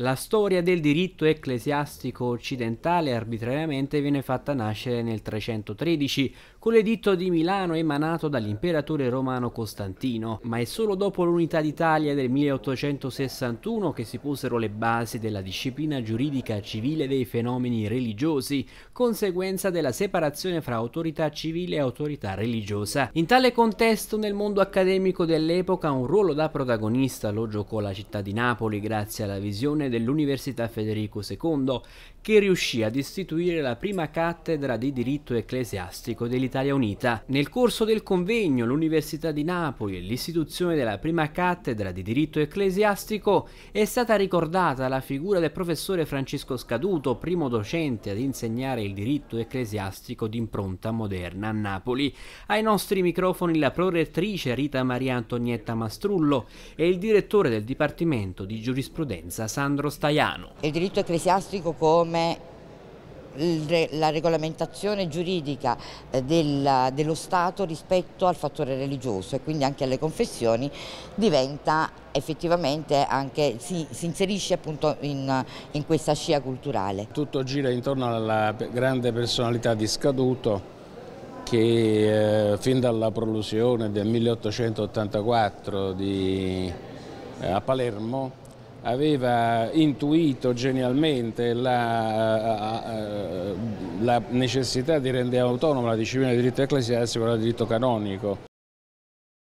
La storia del diritto ecclesiastico occidentale arbitrariamente viene fatta nascere nel 313 con l'editto di Milano emanato dall'imperatore romano Costantino, ma è solo dopo l'unità d'Italia del 1861 che si posero le basi della disciplina giuridica civile dei fenomeni religiosi, conseguenza della separazione fra autorità civile e autorità religiosa. In tale contesto nel mondo accademico dell'epoca un ruolo da protagonista lo giocò la città di Napoli grazie alla visione fondazione dell'Università Federico II, che riuscì ad istituire la prima cattedra di diritto ecclesiastico dell'Italia Unita. Nel corso del convegno, l'Università di Napoli e l'istituzione della prima cattedra di diritto ecclesiastico è stata ricordata la figura del professore Francesco Scaduto, primo docente ad insegnare il diritto ecclesiastico d'impronta moderna a Napoli. Ai nostri microfoni la prorettrice Rita Maria Antonietta Mastrullo e il direttore del Dipartimento di Giurisprudenza Sandro Alessandro Staiano. Il diritto ecclesiastico come la regolamentazione giuridica eh, del, dello Stato rispetto al fattore religioso e quindi anche alle confessioni diventa effettivamente anche, si, si inserisce appunto in, in questa scia culturale. Tutto gira intorno alla grande personalità di Scaduto che eh, fin dalla prolusione del 1884 di, eh, a Palermo aveva intuito genialmente la, eh, eh, la necessità di rendere autonoma la disciplina del diritto ecclesiastico dal diritto canonico.